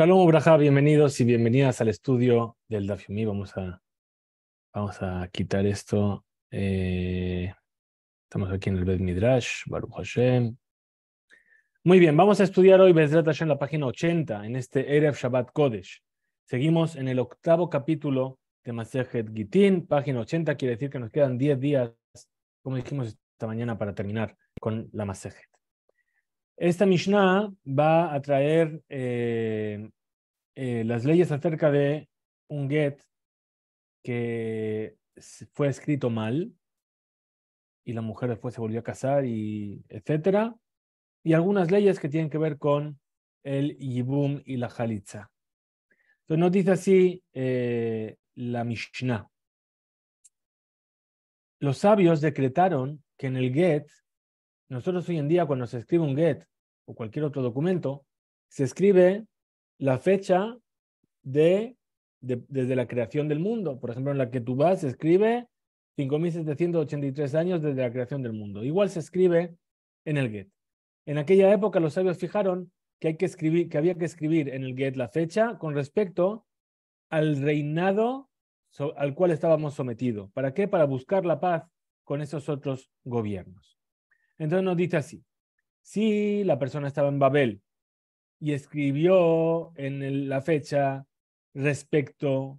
Shalom Braja, bienvenidos y bienvenidas al estudio del Dafiumi. Vamos a, vamos a quitar esto. Eh, estamos aquí en el Bed Midrash, Baruch Hashem. Muy bien, vamos a estudiar hoy Bezrat en la página 80, en este Erev Shabbat Kodesh. Seguimos en el octavo capítulo de Masejet Gitin, página 80, quiere decir que nos quedan 10 días, como dijimos esta mañana, para terminar con la Masejet. Esta Mishnah va a traer eh, eh, las leyes acerca de un get que fue escrito mal y la mujer después se volvió a casar y etcétera y algunas leyes que tienen que ver con el yibum y la jalitza. Entonces nos dice así eh, la Mishnah. Los sabios decretaron que en el get nosotros hoy en día cuando se escribe un get o cualquier otro documento, se escribe la fecha desde la creación del mundo. Por ejemplo, en la que tú vas se escribe 5.783 años desde la creación del mundo. Igual se escribe en el get. En aquella época los sabios fijaron que, hay que, escribir, que había que escribir en el get la fecha con respecto al reinado al cual estábamos sometidos. ¿Para qué? Para buscar la paz con esos otros gobiernos. Entonces nos dice así, si la persona estaba en Babel y escribió en la fecha respecto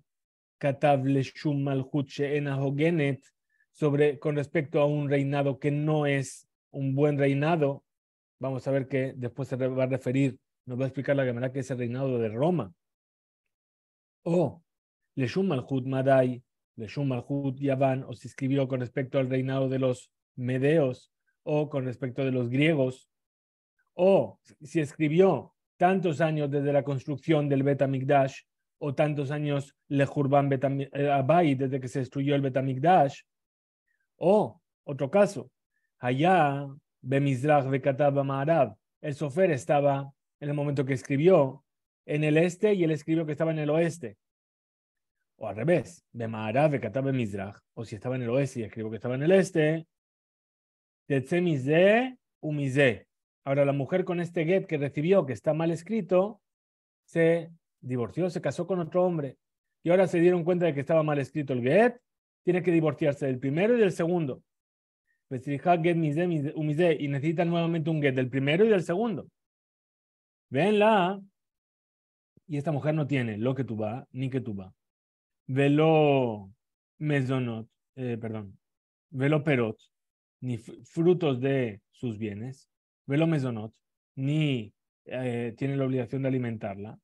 sobre con respecto a un reinado que no es un buen reinado, vamos a ver que después se va a referir, nos va a explicar la Gemara que es el reinado de Roma. O oh, Leshum Madai, Leshum al o se escribió con respecto al reinado de los Medeos, o con respecto de los griegos, o si escribió tantos años desde la construcción del Betamigdash, o tantos años Lejurban eh, Abay desde que se destruyó el Betamigdash, o otro caso, allá Bemizrach be Maharab, el sofer estaba en el momento que escribió en el este y él escribió que estaba en el oeste. O al revés, Bekataba Mizrach, o si estaba en el oeste y escribió que estaba en el este, Ahora la mujer con este get que recibió, que está mal escrito, se divorció, se casó con otro hombre. Y ahora se dieron cuenta de que estaba mal escrito el get, tiene que divorciarse del primero y del segundo. Pues, y necesita nuevamente un get del primero y del segundo. Venla. Y esta mujer no tiene lo que tú va, ni que tú va. Velo mesonot, eh, perdón. Velo perot, ni frutos de sus bienes, velo mesonot, ni eh, tiene la obligación de alimentarla,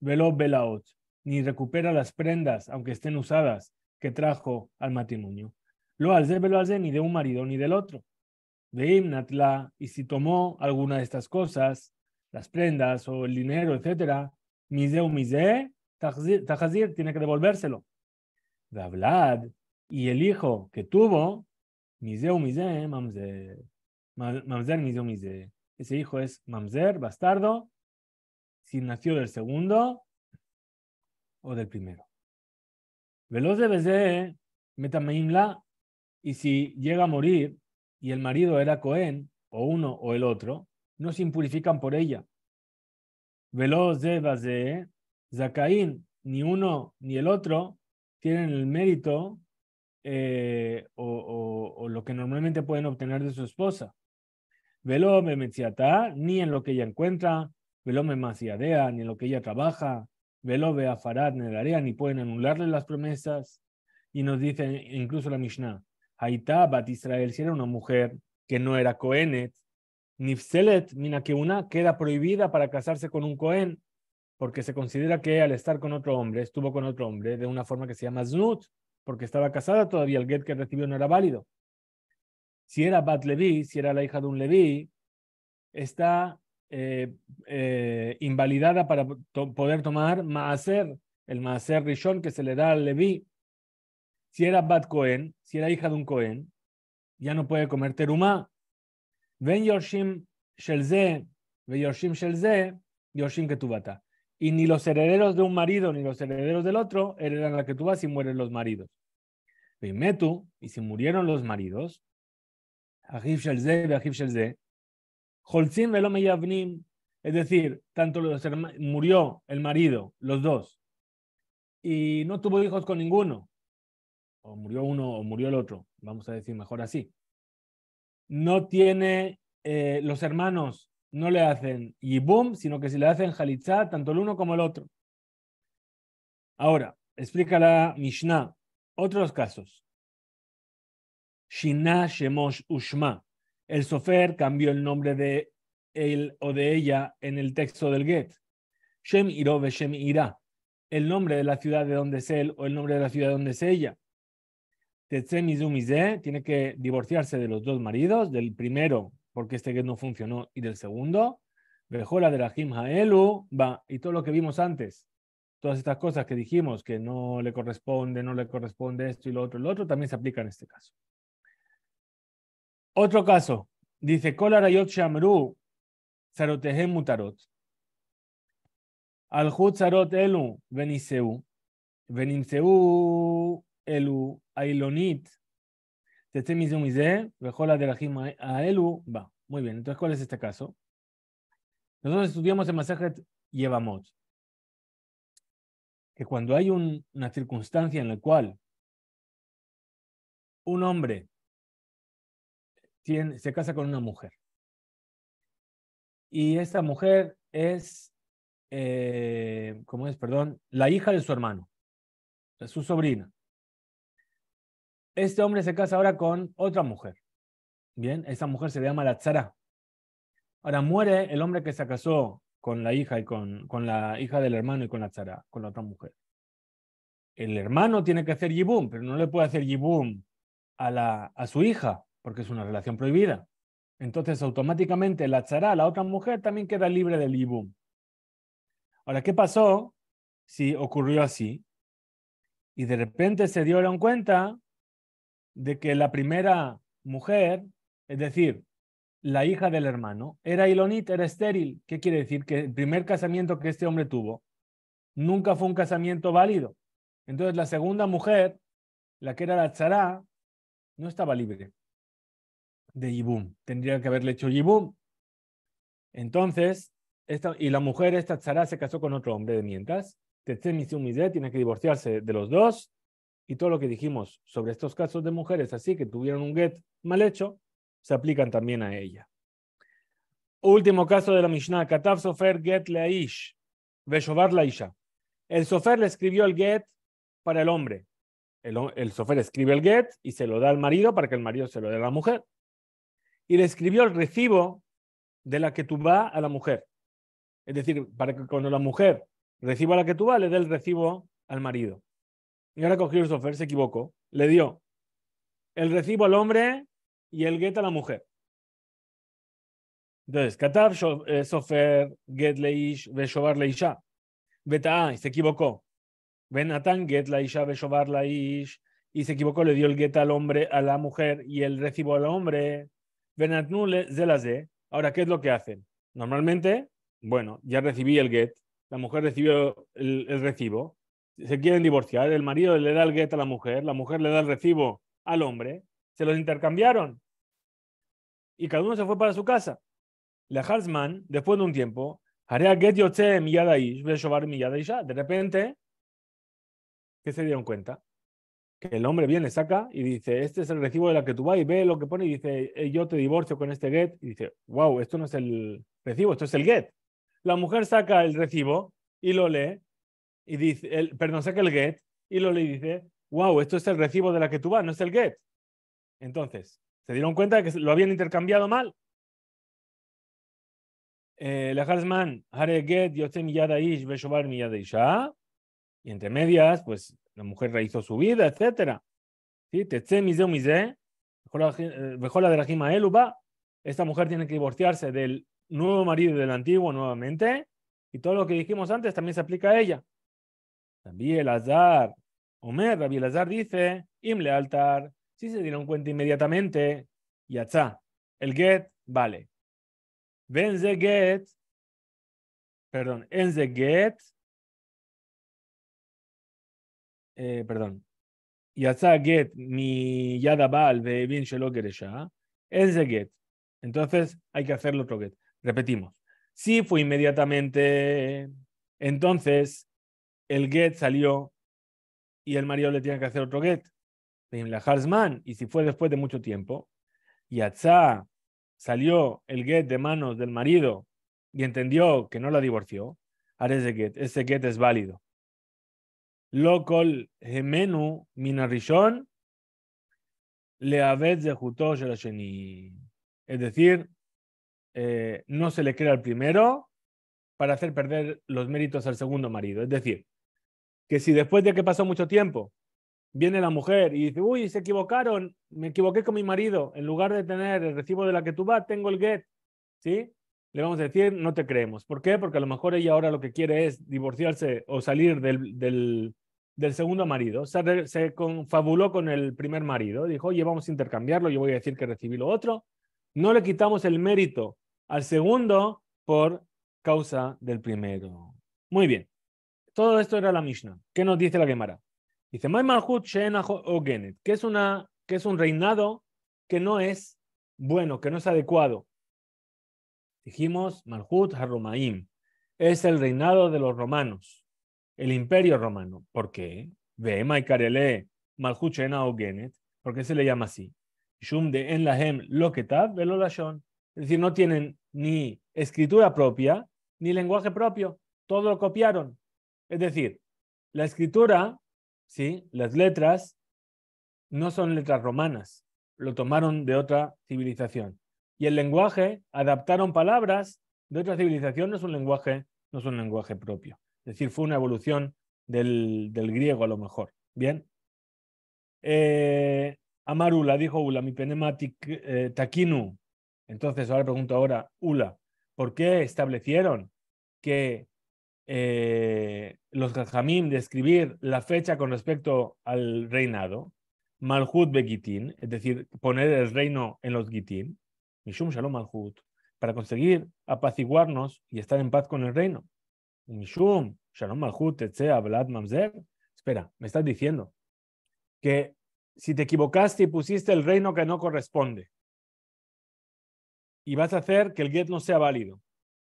velo belaot, ni recupera las prendas, aunque estén usadas, que trajo al matrimonio. Lo alze, velo ni de un marido ni del otro. Veimnatla, y si tomó alguna de estas cosas, las prendas o el dinero, etcétera, mise o tajazir, tiene que devolvérselo. Dablad, y el hijo que tuvo, Mizé o ¿eh? Mamzer. Ese hijo es Mamzer, bastardo, si nació del segundo o del primero. Veloz de Beze, ¿eh? Metamaimla, y si llega a morir y el marido era Cohen, o uno o el otro, no se impurifican por ella. Veloz de Bazé, ¿eh? Zacaín, ni uno ni el otro tienen el mérito o lo que normalmente pueden obtener de su esposa. Velo me ni en lo que ella encuentra, velo me maciadea, ni en lo que ella trabaja, velo ve afarat área ni pueden anularle las promesas. Y nos dice incluso la Mishnah, Haitá bat Israel, si era una mujer que no era Cohenet, Nifselet mina que una queda prohibida para casarse con un Cohen, porque se considera que al estar con otro hombre, estuvo con otro hombre de una forma que se llama Znut, porque estaba casada todavía, el get que recibió no era válido si era Bat Levi, si era la hija de un Levi, está eh, eh, invalidada para poder tomar Maaser, el Maaser Rishon que se le da al Levi. Si era Bat Cohen, si era hija de un Cohen, ya no puede comer Terumá. Ven Yoshim Shelze, ve Yoshim Shelze, Yoshim Ketubata. Y ni los herederos de un marido ni los herederos del otro heredan la vas si mueren los maridos. Metu, y si murieron los maridos, es decir, tanto murió el marido, los dos, y no tuvo hijos con ninguno, o murió uno o murió el otro, vamos a decir mejor así. No tiene, eh, los hermanos no le hacen Yibum, sino que se le hacen halitzah, tanto el uno como el otro. Ahora, explica la Mishnah, otros casos. Shina Shemosh Ushma. El sofer cambió el nombre de él o de ella en el texto del Get. Shem Ira. El nombre de la ciudad de donde es él o el nombre de la ciudad donde es ella. Tetze tiene que divorciarse de los dos maridos, del primero porque este Get no funcionó y del segundo. Bejola de la Elu, va y todo lo que vimos antes todas estas cosas que dijimos que no le corresponde, no le corresponde esto y lo otro, lo otro, también se aplica en este caso. Otro caso, dice, Kol Ayot shamru mutarot. Al Sarot elu veniseu. Venimseu elu ailonit. Tete vejola de la elu va. Muy bien, entonces, ¿cuál es este caso? Nosotros estudiamos en masaje Yevamot que cuando hay un, una circunstancia en la cual un hombre se casa con una mujer. Y esta mujer es, eh, ¿cómo es? Perdón, la hija de su hermano, su sobrina. Este hombre se casa ahora con otra mujer. Bien, esa mujer se llama la tzara. Ahora muere el hombre que se casó con la hija y con, la hija del hermano y con la tzara, con la otra mujer. El hermano tiene que hacer yibum, pero no le puede hacer yibum a, a su hija, porque es una relación prohibida. Entonces, automáticamente la tzara, la otra mujer, también queda libre del ibum. Ahora, ¿qué pasó si ocurrió así? Y de repente se dieron cuenta de que la primera mujer, es decir, la hija del hermano, era Ilonit, era estéril. ¿Qué quiere decir? Que el primer casamiento que este hombre tuvo nunca fue un casamiento válido. Entonces, la segunda mujer, la que era la tzara, no estaba libre de Yibum. Tendría que haberle hecho Yibum. Entonces, esta, y la mujer, esta Tzara, se casó con otro hombre de mientras. Tiene que divorciarse de los dos. Y todo lo que dijimos sobre estos casos de mujeres así que tuvieron un get mal hecho, se aplican también a ella. Último caso de la Mishnah, Katav Sofer Get Leish, Veshovar Laisha. El Sofer le escribió el get para el hombre. El, el Sofer escribe el get y se lo da al marido para que el marido se lo dé a la mujer y le escribió el recibo de la que tú va a la mujer. Es decir, para que cuando la mujer reciba la que tú vas, le dé el recibo al marido. Y ahora cogió el sofer, se equivocó, le dio el recibo al hombre y el get a la mujer. Entonces, katav, eh, Sofer, Get Leish, Leisha. Beta, ah, y se equivocó. Benatán Get Leisha, le ish. Y se equivocó, le dio el gueta al hombre, a la mujer y el recibo al hombre. E. Ahora, ¿qué es lo que hacen? Normalmente, bueno, ya recibí el get, la mujer recibió el, recibo, se quieren divorciar, el marido le da el get a la mujer, la mujer le da el recibo al hombre, se los intercambiaron y cada uno se fue para su casa. La Halsman, después de un tiempo, get de repente, ¿qué se dieron cuenta? el hombre viene, saca y dice, este es el recibo de la que tú vas y ve lo que pone y dice, yo te divorcio con este get. Y dice, wow, esto no es el recibo, esto es el get. La mujer saca el recibo y lo lee y dice, perdón, saca el get y lo lee y dice, wow, esto es el recibo de la que tú vas, no es el get. Entonces, ¿se dieron cuenta de que lo habían intercambiado mal? Eh, la Get, Y entre medias, pues la mujer rehizo su vida, etc. Eh, eluba. Esta mujer tiene que divorciarse del nuevo marido del antiguo nuevamente. Y todo lo que dijimos antes también se aplica a ella. el azar. Omer, el azar dice, Imle altar, si se dieron cuenta inmediatamente, Yatza. el get vale. Benze get, perdón, enze get, eh, perdón, Yatza get mi yadabal de bien shelo es get. Entonces hay que hacer otro get. Repetimos. Si fue inmediatamente, entonces el get salió y el marido le tiene que hacer otro get. Y si fue después de mucho tiempo, Yatza salió el get de manos del marido y entendió que no la divorció, haré ese get. Ese get es válido local gemenu minarishon le aved Es decir, eh, no se le crea al primero para hacer perder los méritos al segundo marido. Es decir, que si después de que pasó mucho tiempo viene la mujer y dice, uy, se equivocaron, me equivoqué con mi marido, en lugar de tener el recibo de la que tú vas, tengo el get, ¿sí? Le vamos a decir, no te creemos. ¿Por qué? Porque a lo mejor ella ahora lo que quiere es divorciarse o salir del, del segundo marido. Se, confabuló con el primer marido. Dijo, oye, vamos a intercambiarlo, yo voy a decir que recibí lo otro. No le quitamos el mérito al segundo por causa del primero. Muy bien. Todo esto era la Mishnah. ¿Qué nos dice la Gemara? Dice, que es, una, que es un reinado que no es bueno, que no es adecuado. Dijimos, Malhut es el reinado de los romanos el imperio romano. ¿Por qué? Ve, Maikarele, Malhuchena o Genet, ¿por se le llama así? Shum de en hem Es decir, no tienen ni escritura propia ni lenguaje propio. Todo lo copiaron. Es decir, la escritura, ¿sí? las letras, no son letras romanas. Lo tomaron de otra civilización. Y el lenguaje, adaptaron palabras de otra civilización, no es un lenguaje, no es un lenguaje propio. Es decir, fue una evolución del, griego a lo mejor. Bien. Eh, Amarula dijo Ula, mi penema eh, taquinu. Entonces, ahora pregunto ahora, Ula, ¿por qué establecieron que eh, los Jajamim describir la fecha con respecto al reinado? Malhut Begitín, es decir, poner el reino en los Gitín, Mishum Shalom Malhut, para conseguir apaciguarnos y estar en paz con el reino. Mishum, Shalom Mamzer. Espera, me estás diciendo que si te equivocaste y pusiste el reino que no corresponde y vas a hacer que el get no sea válido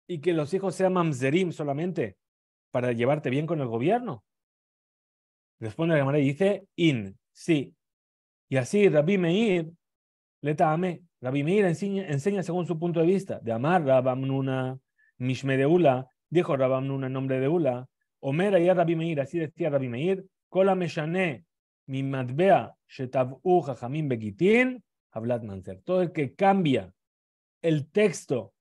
y que los hijos sean mamzerim solamente para llevarte bien con el gobierno. Responde la Gemara y dice in, sí. Y así Rabbi Meir le tame. Rabbi Meir enseña, según su punto de vista de amar Rabamnuna Mishmedeula Dijo rabbanu en nombre de Ula, Omer y Rabbi Meir, así decía Rabbi Meir, Kola Meshane, mi Madbea, shetav'u jajamim begitin, hablat manzer. Todo el que cambia el texto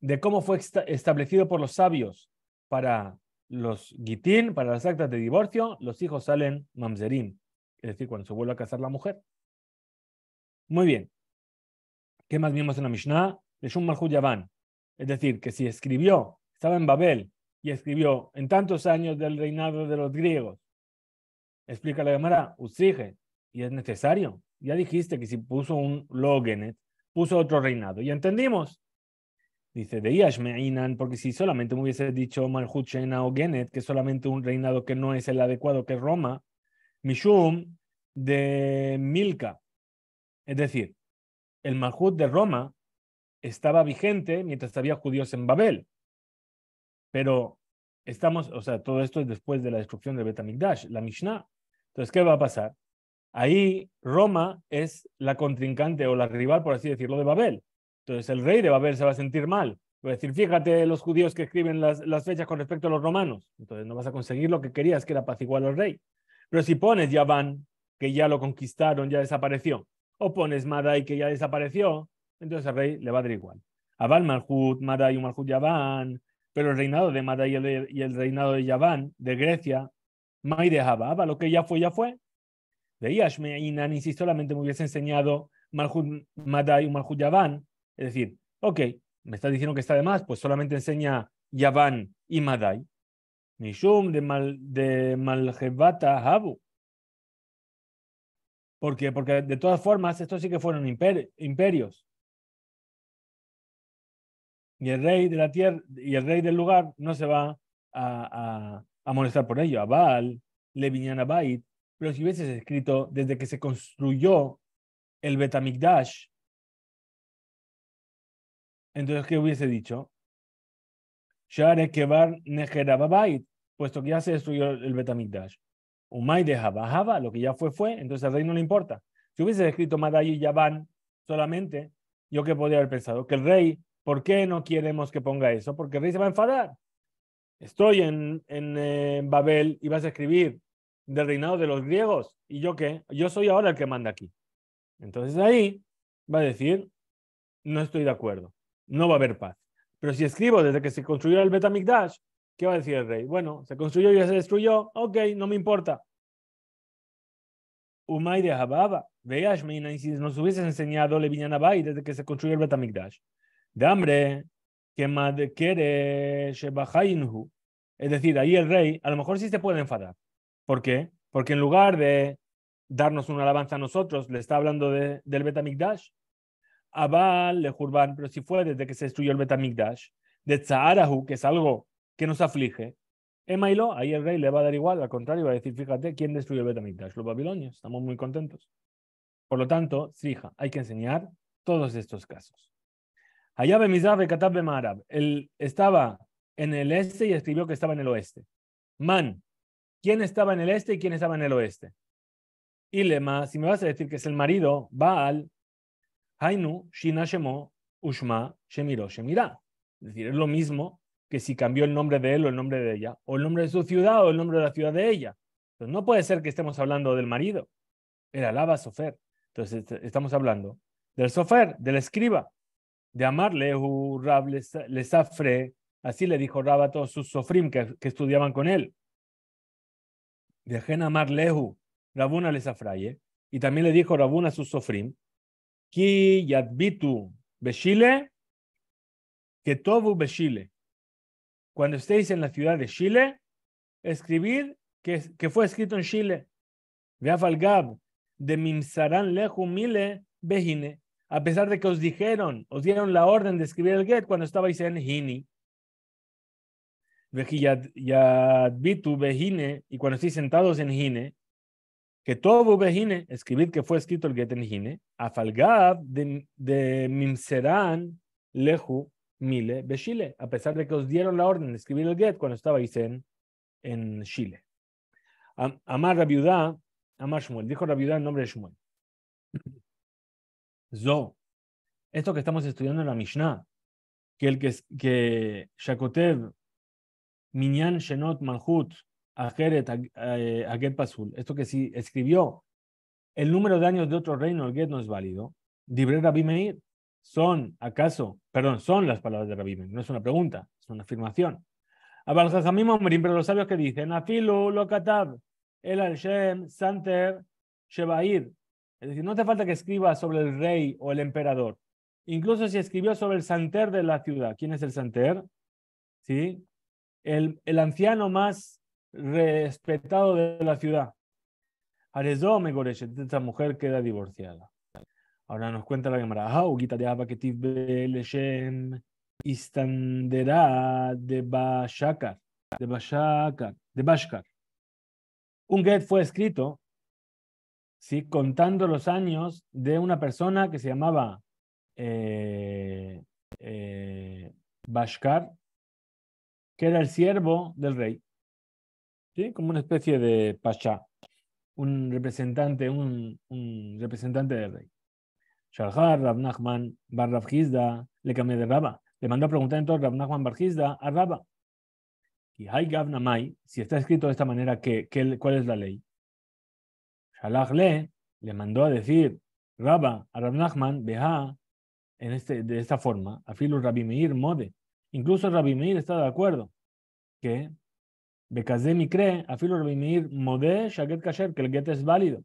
de cómo fue establecido por los sabios para los gitín, para las actas de divorcio, los hijos salen mamzerim, es decir, cuando se vuelve a casar la mujer. Muy bien. ¿Qué más vimos en la Mishnah? un Es decir, que si escribió estaba en Babel y escribió en tantos años del reinado de los griegos. Explica la Gemara, Usige, y es necesario. Ya dijiste que si puso un Logenet, puso otro reinado. Y entendimos. Dice, de meinan porque si solamente me hubiese dicho Malhut Shena o Genet, que solamente un reinado que no es el adecuado, que es Roma, Mishum de Milka. Es decir, el Malhut de Roma estaba vigente mientras había judíos en Babel. Pero estamos, o sea, todo esto es después de la destrucción de Betamigdash, la Mishnah. Entonces, ¿qué va a pasar? Ahí Roma es la contrincante o la rival, por así decirlo, de Babel. Entonces, el rey de Babel se va a sentir mal. Va a decir, fíjate los judíos que escriben las, fechas con respecto a los romanos. Entonces, no vas a conseguir lo que querías, que era igual al rey. Pero si pones Yaván, que ya lo conquistaron, ya desapareció, o pones Madai, que ya desapareció, entonces al rey le va a dar igual. Abal Malhut, Madai, Malhut Yaván, pero el reinado de Maday y el, reinado de Yaván, de Grecia, Mai de lo que ya fue, ya fue. De Yashme y si solamente me hubiese enseñado Malhut y Yaván, es decir, ok, me está diciendo que está de más, pues solamente enseña Yaván y Madai. Nishum de, mal, de Malhevata Habu. ¿Por qué? Porque de todas formas, estos sí que fueron imperios y el rey de la tierra y el rey del lugar no se va a, a, molestar por ello. A Baal le a pero si hubiese escrito desde que se construyó el Betamigdash, entonces, ¿qué hubiese dicho? Share Kebar puesto que ya se destruyó el Betamigdash. Umay de lo que ya fue, fue, entonces al rey no le importa. Si hubiese escrito Madayi y Yaban solamente, yo qué podría haber pensado que el rey ¿Por qué no queremos que ponga eso? Porque el rey se va a enfadar. Estoy en, eh, Babel y vas a escribir del reinado de los griegos. ¿Y yo qué? Yo soy ahora el que manda aquí. Entonces ahí va a decir, no estoy de acuerdo, no va a haber paz. Pero si escribo desde que se construyó el Betamigdash, ¿qué va a decir el rey? Bueno, se construyó y ya se destruyó, ok, no me importa. Umay de Hababa, veas, si nos hubieses enseñado Leviñana Nabai desde que se construyó el Betamigdash, de hambre, que quiere Es decir, ahí el rey a lo mejor sí se puede enfadar. ¿Por qué? Porque en lugar de darnos una alabanza a nosotros, le está hablando de, del Betamigdash. Abal, le Jurban, pero si fue desde que se destruyó el Betamigdash, de Tzaharahu, que es algo que nos aflige, Emailo, ahí el rey le va a dar igual, al contrario, va a decir, fíjate, ¿quién destruyó el Betamigdash? Los babilonios, estamos muy contentos. Por lo tanto, fija, hay que enseñar todos estos casos. Allá Él estaba en el este y escribió que estaba en el oeste. Man, ¿quién estaba en el este y quién estaba en el oeste? Y Lema, si me vas a decir que es el marido, Baal, Hainu, Shina Shemo, Ushma, Shemiro, Shemira. Es decir, es lo mismo que si cambió el nombre de él o el nombre de ella, o el nombre de su ciudad o el nombre de la ciudad de ella. Entonces, no puede ser que estemos hablando del marido. Era Lava Sofer. Entonces, estamos hablando del Sofer, del escriba de amarle Rab Lesafre, así le dijo Rab a todos sus sofrim que, estudiaban con él. De amar Lehu, Rabuna Lesafraye, y también le dijo Rabuna a sus sofrim, Ki Yadbitu Beshile, que Tobu Cuando estéis en la ciudad de Chile, escribid que, que fue escrito en Chile. de Mimsaran Lehu Mile a pesar de que os dijeron, os dieron la orden de escribir el get cuando estabais en Hini. Y cuando estéis sentados en Hine, que todo escribid que fue escrito el get en Hine, afalgab de, de Mimserán leju mile beshile, a pesar de que os dieron la orden de escribir el get cuando estabais en, en Chile. amar Rabiudá, Amar Shmuel, dijo viuda en nombre de Shmuel. Zo. Esto que estamos estudiando en la Mishnah, que el que, que Minyan Shenot Manhut, Ajeret Aget eh, Pasul, esto que si escribió el número de años de otro reino, el Get no es válido, Dibre Rabbi son acaso, perdón, son las palabras de Rabbi no es una pregunta, es una afirmación. Abal pero los sabios que dicen, Afilu Lokatab, El Al-Shem, Santer, Shebair, es decir, no hace falta que escriba sobre el rey o el emperador. Incluso si escribió sobre el santer de la ciudad. ¿Quién es el santer? ¿Sí? El, anciano más respetado de la ciudad. Arezó Megoreshet, esta mujer queda divorciada. Ahora nos cuenta la Gemara. de De Un get fue escrito ¿sí? contando los años de una persona que se llamaba eh, eh, Bashkar, que era el siervo del rey, como una especie de pasha, un representante, un, representante del rey. Shalhar, Rab Nachman, Bar le cambié de Rabba. Le mandó a preguntar entonces Rab Nachman a Rabba. Y Hay Mai si está escrito de esta manera, que qué, cuál es la ley? le mandó a decir Rabba a Rab Nachman, Beha, en este, de esta forma, Afilu Rabbi Meir Mode. Incluso Rabbi Meir está de acuerdo que Bekazé a Afilu Rabbi Meir Mode, Shaget Kasher, que el get es válido.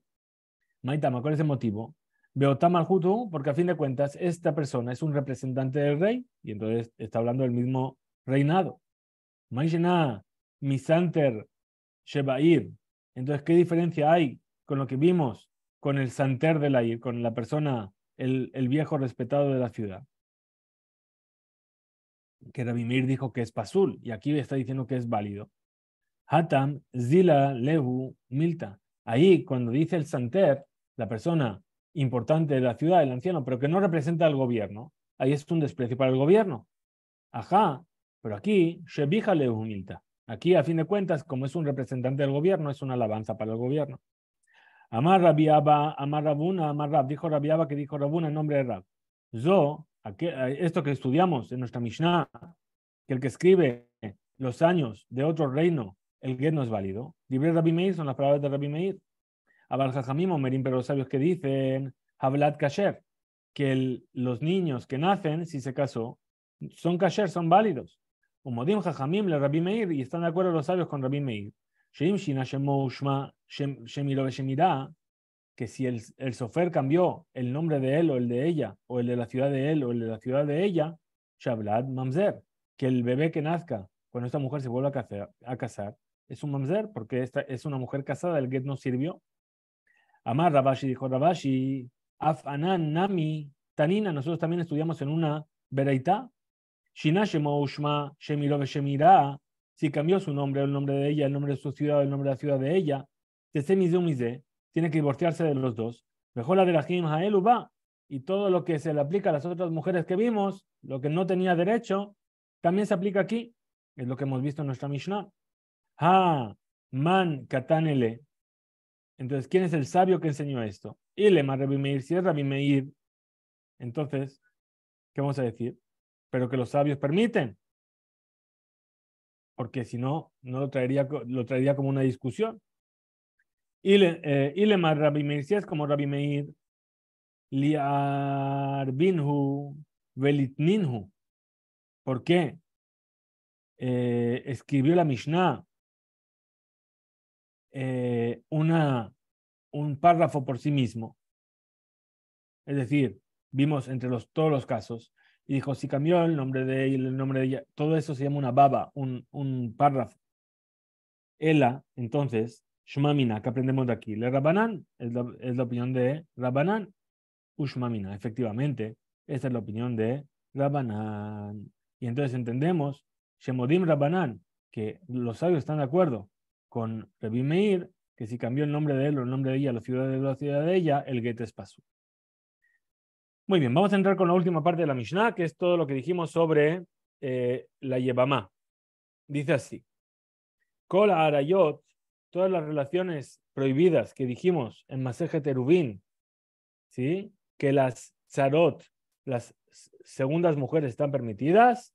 Maitama, ¿cuál es el motivo? Beotam al porque a fin de cuentas esta persona es un representante del rey y entonces está hablando del mismo reinado. Maishena Misanter Shebair. Entonces, ¿qué diferencia hay con lo que vimos con el santer de la, con la persona, el, viejo respetado de la ciudad. Que Ravimir dijo que es pasul, y aquí está diciendo que es válido. Hatam, Zila, Lehu, Milta. Ahí, cuando dice el santer, la persona importante de la ciudad, el anciano, pero que no representa al gobierno, ahí es un desprecio para el gobierno. Ajá, pero aquí, Shebija Lehu, Milta. Aquí, a fin de cuentas, como es un representante del gobierno, es una alabanza para el gobierno. Amar Rabiaba, Amar Rabuna, Amar Rab. Dijo Rabiaba que dijo Rabuna en nombre de Rab. Yo, esto que estudiamos en nuestra Mishnah, que el que escribe los años de otro reino, el get no es válido. Libre Rabbi Meir son las palabras de Rabbi Meir. Abal Jajamim Merim, pero los sabios que dicen, Hablat Kasher, que los niños que nacen, si se casó, son Kasher, son válidos. Umodim Jajamim, le Rabbi Meir, y están de acuerdo los sabios con Rabbi Meir que si el, el sofer cambió el nombre de él o el de ella, o el de la ciudad de él o el de la ciudad de ella, Shablad Mamzer, que el bebé que nazca cuando esta mujer se vuelva a casar, es un Mamzer porque esta es una mujer casada, el get no sirvió. Amar Rabashi dijo Rabashi, Af Anan Nami Tanina, nosotros también estudiamos en una Bereita, Shinashemo Ushma si cambió su nombre, el nombre de ella, el nombre de su ciudad, el nombre de la ciudad de ella, tiene que divorciarse de los dos. Mejor la de la Jim va y todo lo que se le aplica a las otras mujeres que vimos, lo que no tenía derecho, también se aplica aquí. Es lo que hemos visto en nuestra Mishnah. Ah, man, katanele. Entonces, ¿quién es el sabio que enseñó esto? Ilema le Meir, si es Rabbi entonces, ¿qué vamos a decir? Pero que los sabios permiten porque si no, no lo traería, lo traería como una discusión. Y le eh, más Meir, como Meir, ¿Por qué? Eh, escribió la Mishnah eh, una, un párrafo por sí mismo. Es decir, vimos entre todos los casos y dijo, si cambió el nombre de él, el nombre de ella, todo eso se llama una baba, un, un párrafo. Ela, entonces, Shmamina, que aprendemos de aquí, le Rabanán, es la, es la opinión de Rabanán, Ushmamina, efectivamente, esa es la opinión de Rabanán. Y entonces entendemos, Shemodim Rabanán, que los sabios están de acuerdo con Rebimeir, que si cambió el nombre de él o el nombre de ella, la ciudad de la ciudad de ella, el guete es muy bien, vamos a entrar con la última parte de la Mishnah, que es todo lo que dijimos sobre eh, la Yebamá. Dice así: la Arayot, todas las relaciones prohibidas que dijimos en Maseje Terubín, ¿sí? que las charot, las segundas mujeres están permitidas,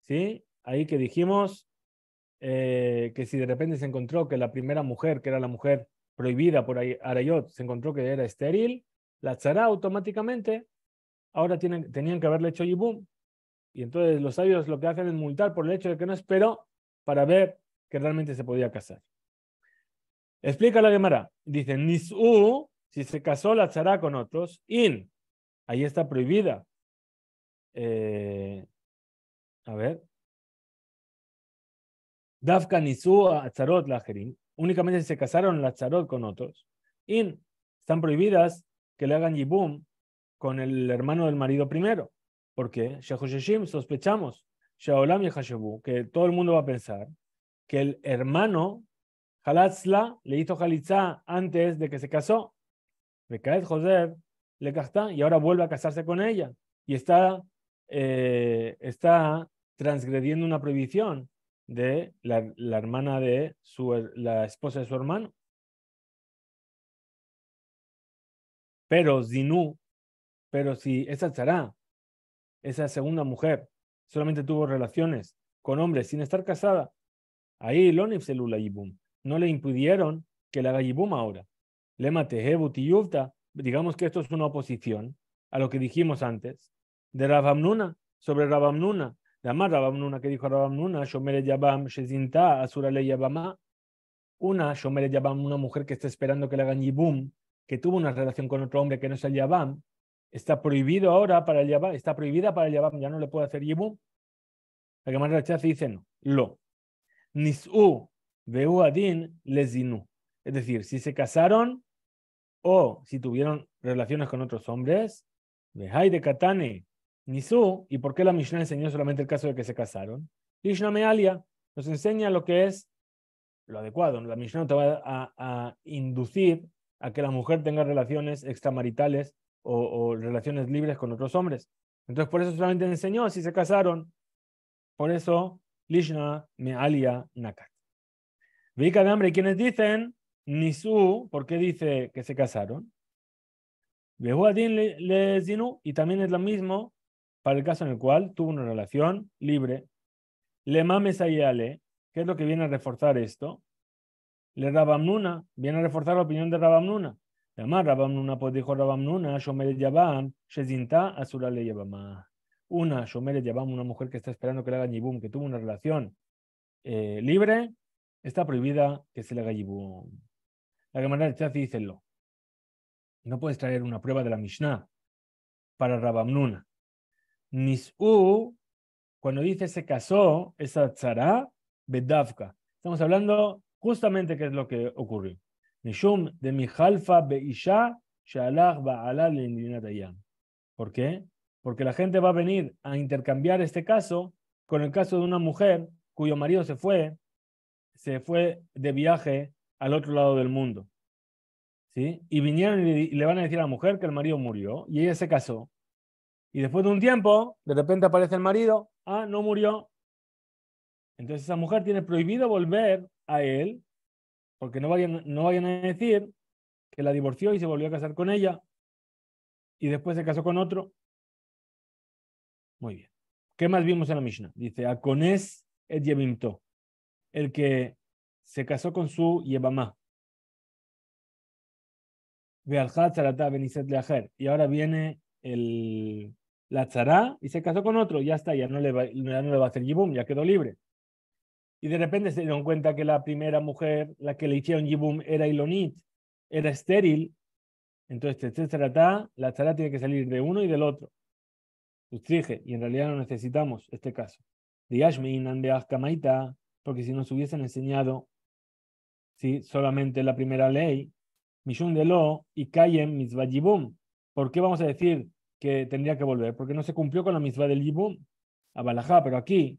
¿sí? ahí que dijimos eh, que si de repente se encontró que la primera mujer, que era la mujer prohibida por Arayot, se encontró que era estéril, la chará automáticamente ahora tenían que haberle hecho Yibum. Y entonces los sabios lo que hacen es multar por el hecho de que no esperó para ver que realmente se podía casar. Explica la Gemara. Dice, Nis'u, si se casó la chará con otros, in, ahí está prohibida. Eh, a ver. Dafka Nis'u a tzarot la Únicamente si se casaron la tzarot con otros, in, están prohibidas que le hagan yibum con el hermano del marido primero. Porque sospechamos, que todo el mundo va a pensar que el hermano Halatzla le hizo Halitzá antes de que se casó. Becaet josé le casta y ahora vuelve a casarse con ella. Y está, eh, está transgrediendo una prohibición de la, hermana de su, la esposa de su hermano. Pero Zinú pero si esa Sara, esa segunda mujer, solamente tuvo relaciones con hombres sin estar casada, ahí Lonif celula No le impidieron que le haga Yibum ahora. Le digamos que esto es una oposición a lo que dijimos antes, de Rabamnuna, sobre Rabamnuna, de Rabamnuna, que dijo Rabamnuna, Shomere Yabam, Shezinta, Asura Le una Yabam, una mujer que está esperando que le hagan Yibum, que tuvo una relación con otro hombre que no es el Yabam, Está prohibido ahora para el yabá? está prohibida para el yabá? ya no le puede hacer yibú? La más rechaza dice no, lo. Nis'u veu adin lesinu. Es decir, si se casaron o si tuvieron relaciones con otros hombres, Vejai de Katane, Nisu, ¿y por qué la Mishnah enseñó solamente el caso de que se casaron? Me Mealia nos enseña lo que es lo adecuado. La Mishnah no te va a, a, inducir a que la mujer tenga relaciones extramaritales o, relaciones libres con otros hombres. Entonces, por eso solamente enseñó si se casaron. Por eso, Lishna me alia nakat. Vika de hambre, quienes dicen Nisu, ¿por qué dice que se casaron? Behuadin le zinu, y también es lo mismo para el caso en el cual tuvo una relación libre. Le mames Que es lo que viene a reforzar esto? Le rabamnuna, viene a reforzar la opinión de rabamnuna. Pues una una mujer que está esperando que le haga Yibum, que tuvo una relación eh, libre, está prohibida que se le haga Yibum. La Gemara de dice lo. No puedes traer una prueba de la Mishnah para Rabamnuna. Nis'u, cuando dice se casó, es tzara Bedavka. Estamos hablando justamente qué es lo que ocurrió de Beisha ¿Por qué? Porque la gente va a venir a intercambiar este caso con el caso de una mujer cuyo marido se fue, se fue de viaje al otro lado del mundo. ¿Sí? Y vinieron y le van a decir a la mujer que el marido murió y ella se casó. Y después de un tiempo, de repente aparece el marido, ah, no murió. Entonces esa mujer tiene prohibido volver a él porque no vayan, no vayan a decir que la divorció y se volvió a casar con ella y después se casó con otro. Muy bien. ¿Qué más vimos en la Mishnah? Dice, Acones et Yevimto, el que se casó con su Yevamá. Y ahora viene el, la y se casó con otro, ya está, ya no le va, ya no le va a hacer Yibum, ya quedó libre y de repente se dieron cuenta que la primera mujer, la que le hicieron Yibum, era Ilonit, era estéril. Entonces, este la Tzara tiene que salir de uno y del otro. y en realidad no necesitamos este caso. De porque si nos hubiesen enseñado ¿sí? solamente la primera ley, Mishun de Lo y Kayem Mitzvah Yibum. ¿Por qué vamos a decir que tendría que volver? Porque no se cumplió con la Mitzvah del Yibum. Balajá, pero aquí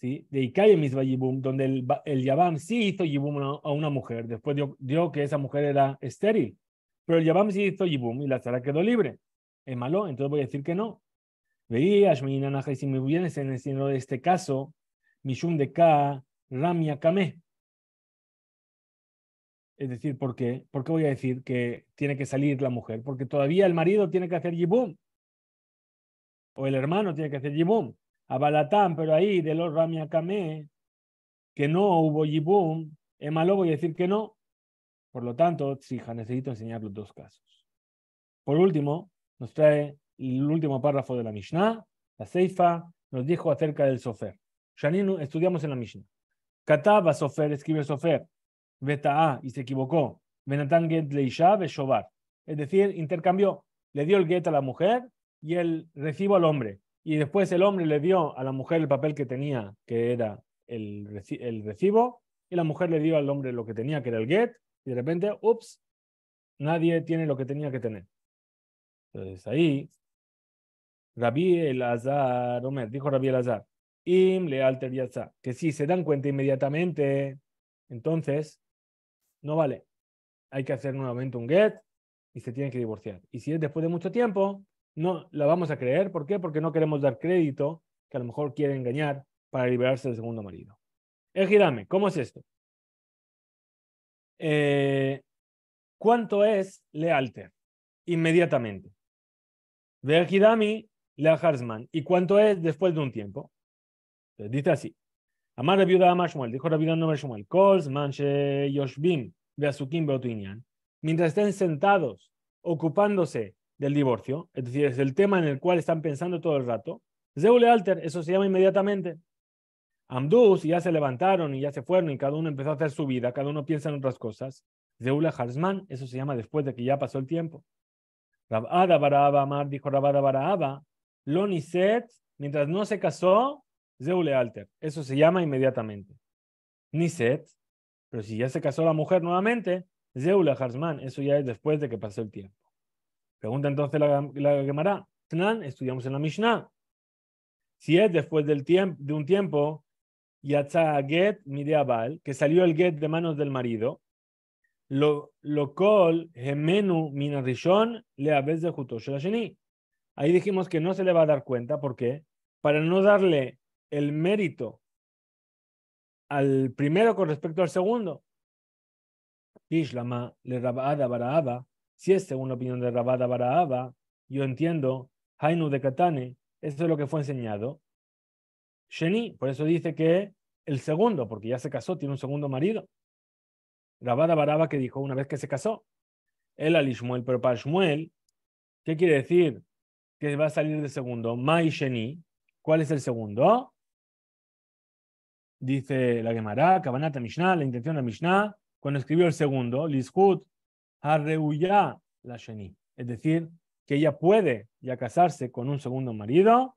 ¿sí? de Ikaya yibum, donde el, el Yabam sí hizo Yibum a, una mujer, después dio, que esa mujer era estéril, pero el Yabam sí hizo Yibum y la Sara quedó libre. Es malo, entonces voy a decir que no. Veía, y si me en de este caso, Mishum de Ka, Ramia Kame. Es decir, ¿por qué? ¿Por qué voy a decir que tiene que salir la mujer? Porque todavía el marido tiene que hacer Yibum. O el hermano tiene que hacer Yibum a Balatán, pero ahí de los Ramiakame, que no hubo Yibum, malo voy a decir que no. Por lo tanto, Tzija, necesito enseñar los dos casos. Por último, nos trae el último párrafo de la Mishnah, la Seifa, nos dijo acerca del Sofer. ni estudiamos en la Mishnah. Kataba Sofer, escribe Sofer, Beta'a, y se equivocó. Benatán Get Leisha, Beshobar. Es decir, intercambió. Le dio el get a la mujer y el recibo al hombre y después el hombre le dio a la mujer el papel que tenía, que era el, recibo, y la mujer le dio al hombre lo que tenía, que era el get, y de repente, ups, nadie tiene lo que tenía que tener. Entonces ahí, Rabí el Azar, dijo Rabí el Azar, Im le alter azar, que si se dan cuenta inmediatamente, entonces no vale. Hay que hacer nuevamente un get y se tienen que divorciar. Y si es después de mucho tiempo, no la vamos a creer. ¿Por qué? Porque no queremos dar crédito que a lo mejor quiere engañar para liberarse del segundo marido. Ejidame, eh, ¿cómo es esto? Eh, ¿Cuánto es Lealter? Inmediatamente. lea Harzman. ¿Y cuánto es después de un tiempo? dice así. dijo Mientras estén sentados, ocupándose del divorcio, es decir, es el tema en el cual están pensando todo el rato. Zeule Alter, eso se llama inmediatamente. Amdus ya se levantaron y ya se fueron y cada uno empezó a hacer su vida, cada uno piensa en otras cosas. Zeula Harzman, eso se llama después de que ya pasó el tiempo. Rabada Baraba Amar dijo Rabada Lo Loniset, mientras no se casó, Zeule Alter, eso se llama inmediatamente. Niset, pero si ya se casó la mujer nuevamente, Zeula Harzman, eso ya es después de que pasó el tiempo. Pregunta entonces la, la Gemara. Tnan, estudiamos en la Mishnah. Si es después del tiempo, de un tiempo, Yatza Get Mideabal, que salió el Get de manos del marido, lo, lo Gemenu Minarishon le abes de Sheni. Ahí dijimos que no se le va a dar cuenta, ¿por qué? Para no darle el mérito al primero con respecto al segundo. Ishlama le rabada barada si es según la opinión de Rabada Barahaba, yo entiendo, Hainu de Katane, eso es lo que fue enseñado. Sheni, por eso dice que el segundo, porque ya se casó, tiene un segundo marido. Rabada Baraba que dijo una vez que se casó. El Ishmuel, pero para ¿qué quiere decir? Que va a salir de segundo. Mai Sheni, ¿cuál es el segundo? Dice la Gemara, Kabanata Mishnah, la intención de Mishnah, cuando escribió el segundo, Liskut, la Sheni. Es decir, que ella puede ya casarse con un segundo marido,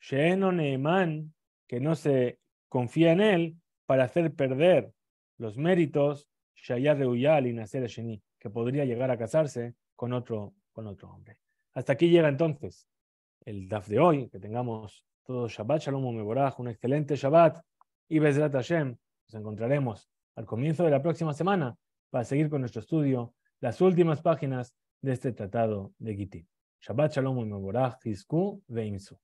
o que no se confía en él para hacer perder los méritos, Shaya y Nacer Sheni, que podría llegar a casarse con otro, con otro hombre. Hasta aquí llega entonces el DAF de hoy, que tengamos todos Shabbat Shalom Meboraj, un excelente Shabbat y Bezrat Hashem. Nos encontraremos al comienzo de la próxima semana para seguir con nuestro estudio las últimas páginas de este tratado de Gittin. Shabbat Shalom y Mevorach, Hizku, Veimsu.